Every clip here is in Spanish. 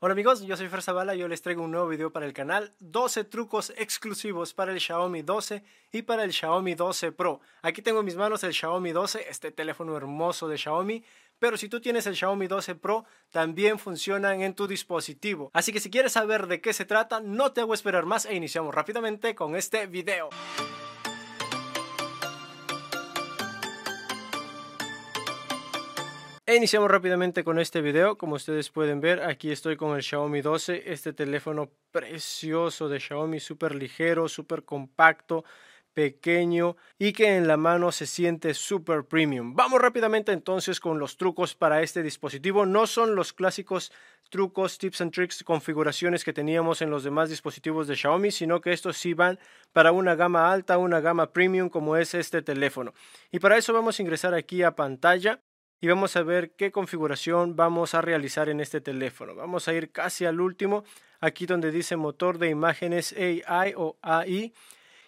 Hola amigos, yo soy Fer Zavala y yo les traigo un nuevo video para el canal, 12 trucos exclusivos para el Xiaomi 12 y para el Xiaomi 12 Pro. Aquí tengo en mis manos el Xiaomi 12, este teléfono hermoso de Xiaomi, pero si tú tienes el Xiaomi 12 Pro, también funcionan en tu dispositivo. Así que si quieres saber de qué se trata, no te hago esperar más e iniciamos rápidamente con este video. E iniciamos rápidamente con este video. Como ustedes pueden ver, aquí estoy con el Xiaomi 12. Este teléfono precioso de Xiaomi, súper ligero, súper compacto, pequeño y que en la mano se siente súper premium. Vamos rápidamente entonces con los trucos para este dispositivo. No son los clásicos trucos, tips and tricks, configuraciones que teníamos en los demás dispositivos de Xiaomi, sino que estos sí van para una gama alta, una gama premium como es este teléfono. Y para eso vamos a ingresar aquí a pantalla y vamos a ver qué configuración vamos a realizar en este teléfono. Vamos a ir casi al último, aquí donde dice motor de imágenes AI o AI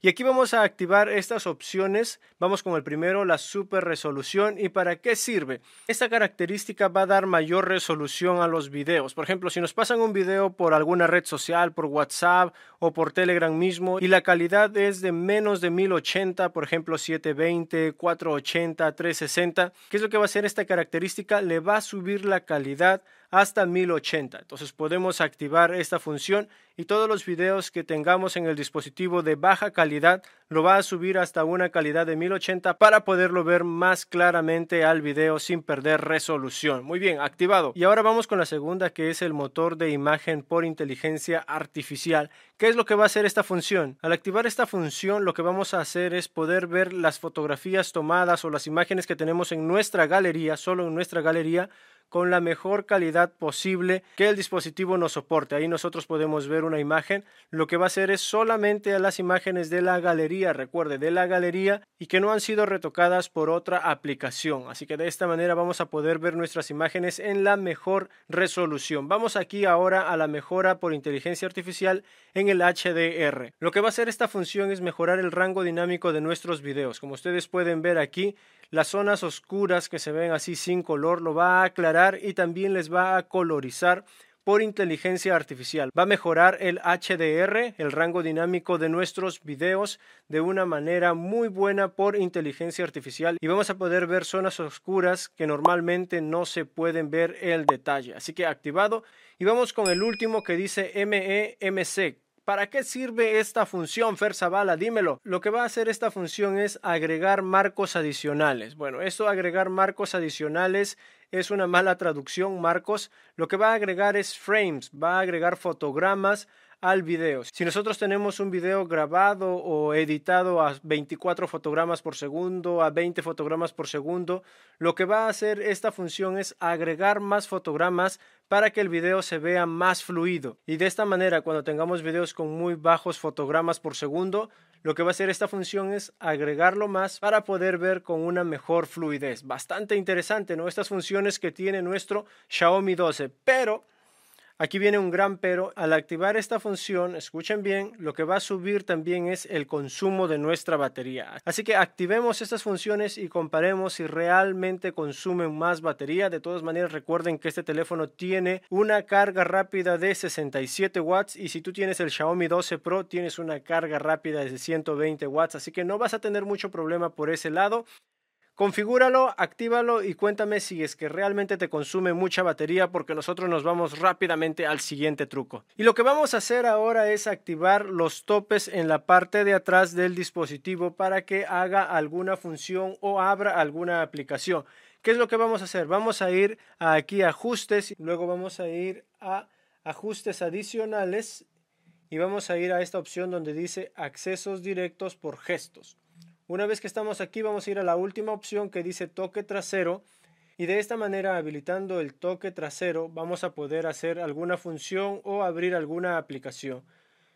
y aquí vamos a activar estas opciones. Vamos con el primero, la super resolución. ¿Y para qué sirve? Esta característica va a dar mayor resolución a los videos. Por ejemplo, si nos pasan un video por alguna red social, por WhatsApp o por Telegram mismo y la calidad es de menos de 1080, por ejemplo 720, 480, 360, ¿qué es lo que va a hacer esta característica? Le va a subir la calidad hasta 1080. Entonces podemos activar esta función y todos los videos que tengamos en el dispositivo de baja calidad lo va a subir hasta una calidad de 1080 para poderlo ver más claramente al video sin perder resolución. Muy bien, activado. Y ahora vamos con la segunda que es el motor de imagen por inteligencia artificial. ¿Qué es lo que va a hacer esta función? Al activar esta función lo que vamos a hacer es poder ver las fotografías tomadas o las imágenes que tenemos en nuestra galería, solo en nuestra galería, con la mejor calidad posible que el dispositivo nos soporte. Ahí nosotros podemos ver una imagen. Lo que va a hacer es solamente a las imágenes de la galería, recuerde, de la galería y que no han sido retocadas por otra aplicación. Así que de esta manera vamos a poder ver nuestras imágenes en la mejor resolución. Vamos aquí ahora a la mejora por inteligencia artificial en el HDR. Lo que va a hacer esta función es mejorar el rango dinámico de nuestros videos. Como ustedes pueden ver aquí, las zonas oscuras que se ven así sin color lo va a aclarar y también les va a colorizar por inteligencia artificial. Va a mejorar el HDR, el rango dinámico de nuestros videos, de una manera muy buena por inteligencia artificial y vamos a poder ver zonas oscuras que normalmente no se pueden ver el detalle. Así que activado y vamos con el último que dice MEMC, ¿Para qué sirve esta función, Fer Zavala? Dímelo. Lo que va a hacer esta función es agregar marcos adicionales. Bueno, esto agregar marcos adicionales es una mala traducción, Marcos. Lo que va a agregar es frames, va a agregar fotogramas al video. Si nosotros tenemos un video grabado o editado a 24 fotogramas por segundo, a 20 fotogramas por segundo, lo que va a hacer esta función es agregar más fotogramas para que el video se vea más fluido. Y de esta manera, cuando tengamos videos con muy bajos fotogramas por segundo, lo que va a hacer esta función es agregarlo más para poder ver con una mejor fluidez. Bastante interesante, ¿no? Estas funciones que tiene nuestro Xiaomi 12, pero Aquí viene un gran pero. Al activar esta función, escuchen bien, lo que va a subir también es el consumo de nuestra batería. Así que activemos estas funciones y comparemos si realmente consumen más batería. De todas maneras, recuerden que este teléfono tiene una carga rápida de 67 watts y si tú tienes el Xiaomi 12 Pro, tienes una carga rápida de 120 watts. Así que no vas a tener mucho problema por ese lado. Configúralo, actívalo y cuéntame si es que realmente te consume mucha batería porque nosotros nos vamos rápidamente al siguiente truco. Y lo que vamos a hacer ahora es activar los topes en la parte de atrás del dispositivo para que haga alguna función o abra alguna aplicación. ¿Qué es lo que vamos a hacer? Vamos a ir aquí a ajustes, luego vamos a ir a ajustes adicionales y vamos a ir a esta opción donde dice accesos directos por gestos. Una vez que estamos aquí vamos a ir a la última opción que dice toque trasero y de esta manera habilitando el toque trasero vamos a poder hacer alguna función o abrir alguna aplicación.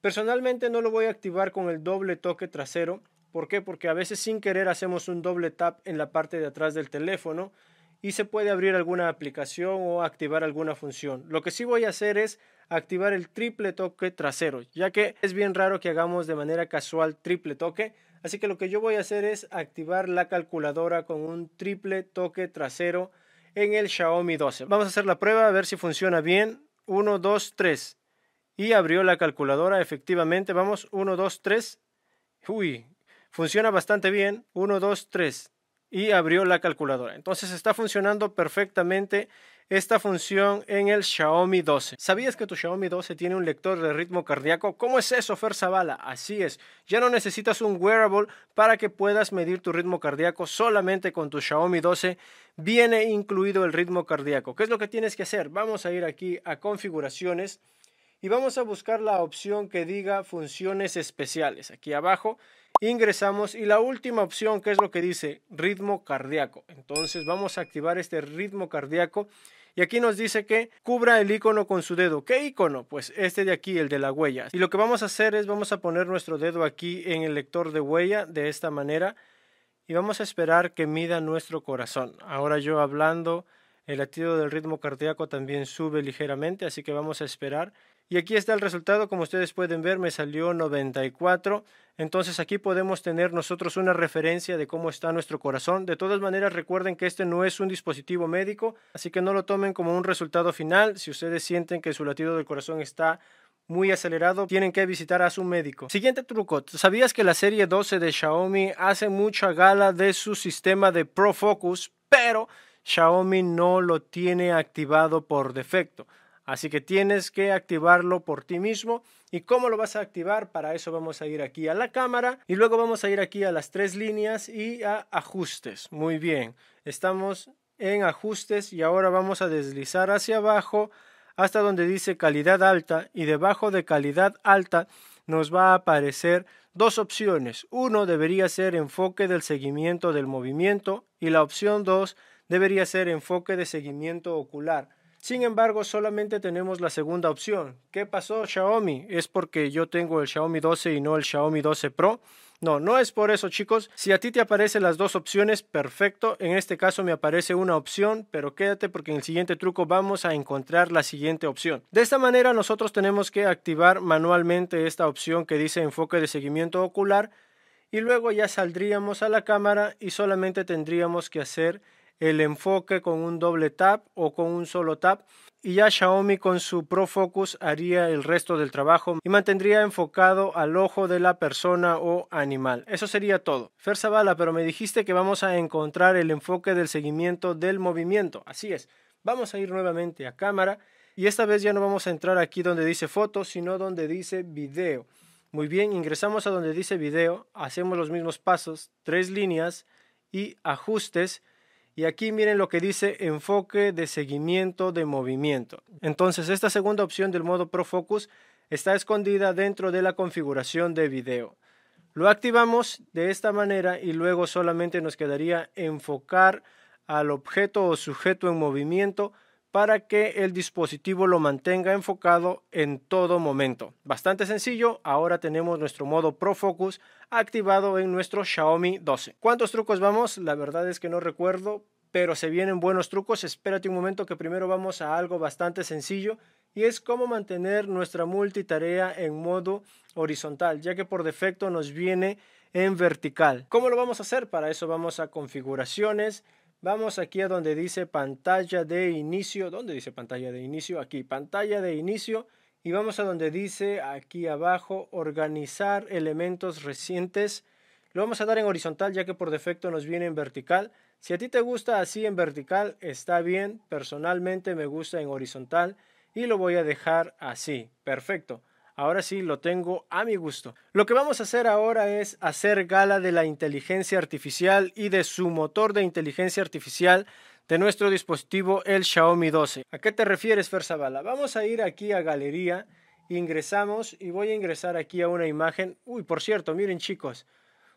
Personalmente no lo voy a activar con el doble toque trasero. ¿Por qué? Porque a veces sin querer hacemos un doble tap en la parte de atrás del teléfono y se puede abrir alguna aplicación o activar alguna función. Lo que sí voy a hacer es activar el triple toque trasero, ya que es bien raro que hagamos de manera casual triple toque. Así que lo que yo voy a hacer es activar la calculadora con un triple toque trasero en el Xiaomi 12. Vamos a hacer la prueba a ver si funciona bien. 1, 2, 3. Y abrió la calculadora efectivamente. Vamos, 1, 2, 3. Uy, funciona bastante bien. 1, 2, 3 y abrió la calculadora. Entonces está funcionando perfectamente esta función en el Xiaomi 12. ¿Sabías que tu Xiaomi 12 tiene un lector de ritmo cardíaco? ¿Cómo es eso, Fer Zavala? Así es, ya no necesitas un wearable para que puedas medir tu ritmo cardíaco solamente con tu Xiaomi 12. Viene incluido el ritmo cardíaco. ¿Qué es lo que tienes que hacer? Vamos a ir aquí a configuraciones y vamos a buscar la opción que diga funciones especiales. Aquí abajo ingresamos y la última opción que es lo que dice ritmo cardíaco. Entonces vamos a activar este ritmo cardíaco y aquí nos dice que cubra el icono con su dedo. ¿Qué icono? Pues este de aquí, el de la huella. Y lo que vamos a hacer es vamos a poner nuestro dedo aquí en el lector de huella de esta manera y vamos a esperar que mida nuestro corazón. Ahora yo hablando, el latido del ritmo cardíaco también sube ligeramente, así que vamos a esperar y aquí está el resultado, como ustedes pueden ver, me salió 94. Entonces aquí podemos tener nosotros una referencia de cómo está nuestro corazón. De todas maneras, recuerden que este no es un dispositivo médico, así que no lo tomen como un resultado final. Si ustedes sienten que su latido del corazón está muy acelerado, tienen que visitar a su médico. Siguiente truco, ¿sabías que la serie 12 de Xiaomi hace mucha gala de su sistema de Pro Focus, pero Xiaomi no lo tiene activado por defecto? Así que tienes que activarlo por ti mismo. ¿Y cómo lo vas a activar? Para eso vamos a ir aquí a la cámara y luego vamos a ir aquí a las tres líneas y a ajustes. Muy bien, estamos en ajustes y ahora vamos a deslizar hacia abajo hasta donde dice calidad alta y debajo de calidad alta nos va a aparecer dos opciones. Uno debería ser enfoque del seguimiento del movimiento y la opción dos debería ser enfoque de seguimiento ocular. Sin embargo, solamente tenemos la segunda opción. ¿Qué pasó Xiaomi? ¿Es porque yo tengo el Xiaomi 12 y no el Xiaomi 12 Pro? No, no es por eso chicos. Si a ti te aparecen las dos opciones, perfecto. En este caso me aparece una opción, pero quédate porque en el siguiente truco vamos a encontrar la siguiente opción. De esta manera nosotros tenemos que activar manualmente esta opción que dice enfoque de seguimiento ocular y luego ya saldríamos a la cámara y solamente tendríamos que hacer el enfoque con un doble tap o con un solo tap y ya Xiaomi con su Pro Focus haría el resto del trabajo y mantendría enfocado al ojo de la persona o animal. Eso sería todo. Fer Zavala, pero me dijiste que vamos a encontrar el enfoque del seguimiento del movimiento. Así es. Vamos a ir nuevamente a cámara y esta vez ya no vamos a entrar aquí donde dice fotos, sino donde dice video. Muy bien, ingresamos a donde dice video, hacemos los mismos pasos, tres líneas y ajustes y aquí miren lo que dice enfoque de seguimiento de movimiento. Entonces esta segunda opción del modo Profocus está escondida dentro de la configuración de video. Lo activamos de esta manera y luego solamente nos quedaría enfocar al objeto o sujeto en movimiento para que el dispositivo lo mantenga enfocado en todo momento. Bastante sencillo, ahora tenemos nuestro modo Pro Focus activado en nuestro Xiaomi 12. ¿Cuántos trucos vamos? La verdad es que no recuerdo, pero se vienen buenos trucos. Espérate un momento que primero vamos a algo bastante sencillo y es cómo mantener nuestra multitarea en modo horizontal, ya que por defecto nos viene en vertical. ¿Cómo lo vamos a hacer? Para eso vamos a configuraciones, Vamos aquí a donde dice pantalla de inicio. ¿Dónde dice pantalla de inicio? Aquí, pantalla de inicio. Y vamos a donde dice aquí abajo organizar elementos recientes. Lo vamos a dar en horizontal ya que por defecto nos viene en vertical. Si a ti te gusta así en vertical, está bien. Personalmente me gusta en horizontal y lo voy a dejar así. Perfecto. Ahora sí lo tengo a mi gusto. Lo que vamos a hacer ahora es hacer gala de la inteligencia artificial y de su motor de inteligencia artificial de nuestro dispositivo el Xiaomi 12. ¿A qué te refieres, Ferzabala? Vamos a ir aquí a galería, ingresamos y voy a ingresar aquí a una imagen. Uy, por cierto, miren chicos,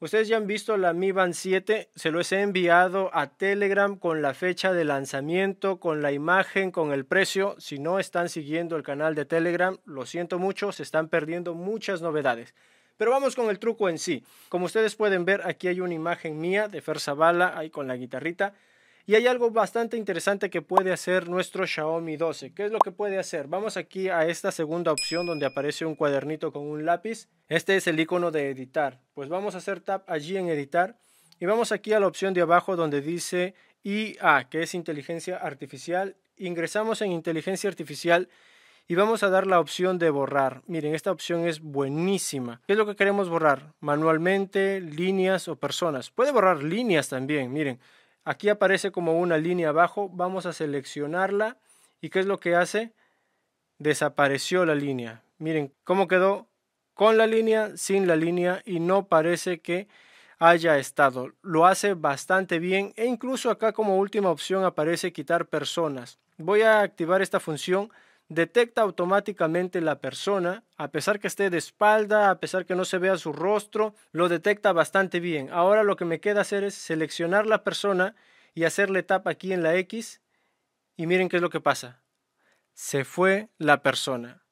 Ustedes ya han visto la Mi Band 7, se los he enviado a Telegram con la fecha de lanzamiento, con la imagen, con el precio. Si no están siguiendo el canal de Telegram, lo siento mucho, se están perdiendo muchas novedades. Pero vamos con el truco en sí. Como ustedes pueden ver, aquí hay una imagen mía de Fer Zavala, ahí con la guitarrita. Y hay algo bastante interesante que puede hacer nuestro Xiaomi 12. ¿Qué es lo que puede hacer? Vamos aquí a esta segunda opción donde aparece un cuadernito con un lápiz. Este es el icono de editar. Pues vamos a hacer tap allí en editar. Y vamos aquí a la opción de abajo donde dice IA, que es inteligencia artificial. Ingresamos en inteligencia artificial y vamos a dar la opción de borrar. Miren, esta opción es buenísima. ¿Qué es lo que queremos borrar? Manualmente, líneas o personas. Puede borrar líneas también, miren. Aquí aparece como una línea abajo, vamos a seleccionarla y ¿qué es lo que hace? Desapareció la línea. Miren cómo quedó con la línea, sin la línea y no parece que haya estado. Lo hace bastante bien e incluso acá como última opción aparece quitar personas. Voy a activar esta función detecta automáticamente la persona, a pesar que esté de espalda, a pesar que no se vea su rostro, lo detecta bastante bien. Ahora lo que me queda hacer es seleccionar la persona y hacerle tap aquí en la X y miren qué es lo que pasa. Se fue la persona.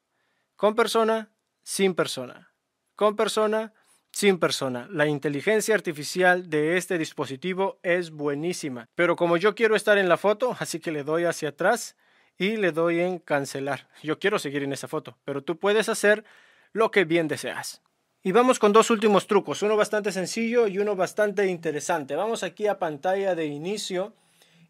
Con persona, sin persona. Con persona, sin persona. La inteligencia artificial de este dispositivo es buenísima. Pero como yo quiero estar en la foto, así que le doy hacia atrás y le doy en cancelar. Yo quiero seguir en esa foto, pero tú puedes hacer lo que bien deseas. Y vamos con dos últimos trucos, uno bastante sencillo y uno bastante interesante. Vamos aquí a pantalla de inicio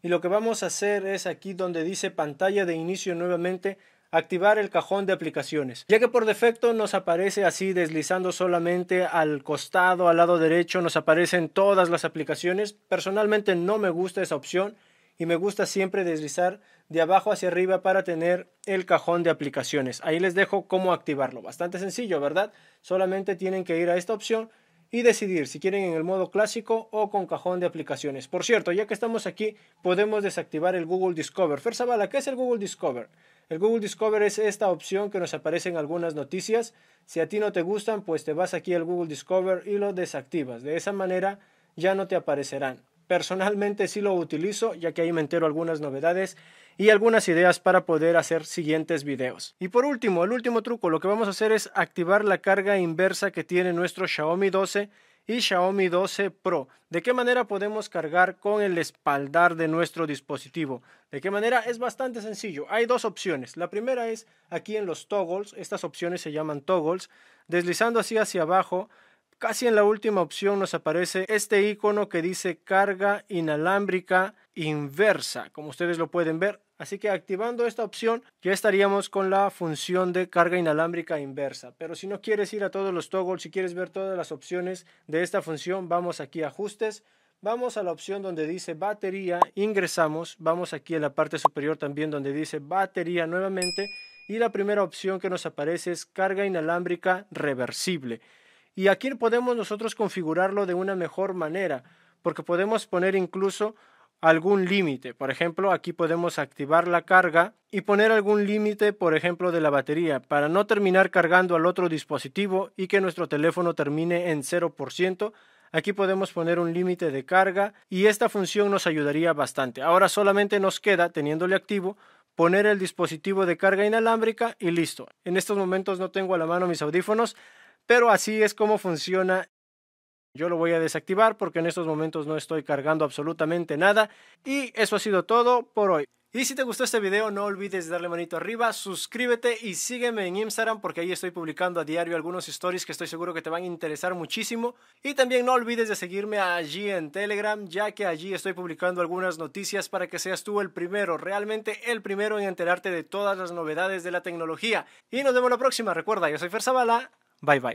y lo que vamos a hacer es aquí donde dice pantalla de inicio nuevamente activar el cajón de aplicaciones, ya que por defecto nos aparece así deslizando solamente al costado, al lado derecho, nos aparecen todas las aplicaciones. Personalmente no me gusta esa opción y me gusta siempre deslizar de abajo hacia arriba para tener el cajón de aplicaciones. Ahí les dejo cómo activarlo. Bastante sencillo, ¿verdad? Solamente tienen que ir a esta opción y decidir si quieren en el modo clásico o con cajón de aplicaciones. Por cierto, ya que estamos aquí, podemos desactivar el Google Discover. First ¿qué es el Google Discover? El Google Discover es esta opción que nos aparece en algunas noticias. Si a ti no te gustan, pues te vas aquí al Google Discover y lo desactivas. De esa manera ya no te aparecerán. Personalmente sí lo utilizo, ya que ahí me entero algunas novedades y algunas ideas para poder hacer siguientes videos. Y por último, el último truco, lo que vamos a hacer es activar la carga inversa que tiene nuestro Xiaomi 12 y Xiaomi 12 Pro. ¿De qué manera podemos cargar con el espaldar de nuestro dispositivo? ¿De qué manera? Es bastante sencillo. Hay dos opciones. La primera es aquí en los toggles, estas opciones se llaman toggles, deslizando así hacia abajo Casi en la última opción nos aparece este icono que dice carga inalámbrica inversa, como ustedes lo pueden ver. Así que activando esta opción ya estaríamos con la función de carga inalámbrica inversa. Pero si no quieres ir a todos los toggles, si quieres ver todas las opciones de esta función, vamos aquí a ajustes. Vamos a la opción donde dice batería, ingresamos, vamos aquí en la parte superior también donde dice batería nuevamente y la primera opción que nos aparece es carga inalámbrica reversible. Y aquí podemos nosotros configurarlo de una mejor manera, porque podemos poner incluso algún límite. Por ejemplo, aquí podemos activar la carga y poner algún límite, por ejemplo, de la batería, para no terminar cargando al otro dispositivo y que nuestro teléfono termine en 0%. Aquí podemos poner un límite de carga y esta función nos ayudaría bastante. Ahora solamente nos queda, teniéndole activo, poner el dispositivo de carga inalámbrica y listo. En estos momentos no tengo a la mano mis audífonos, pero así es como funciona. Yo lo voy a desactivar porque en estos momentos no estoy cargando absolutamente nada. Y eso ha sido todo por hoy. Y si te gustó este video no olvides darle manito arriba, suscríbete y sígueme en Instagram porque ahí estoy publicando a diario algunos stories que estoy seguro que te van a interesar muchísimo. Y también no olvides de seguirme allí en Telegram ya que allí estoy publicando algunas noticias para que seas tú el primero, realmente el primero en enterarte de todas las novedades de la tecnología. Y nos vemos la próxima, recuerda, yo soy Fer bye bye.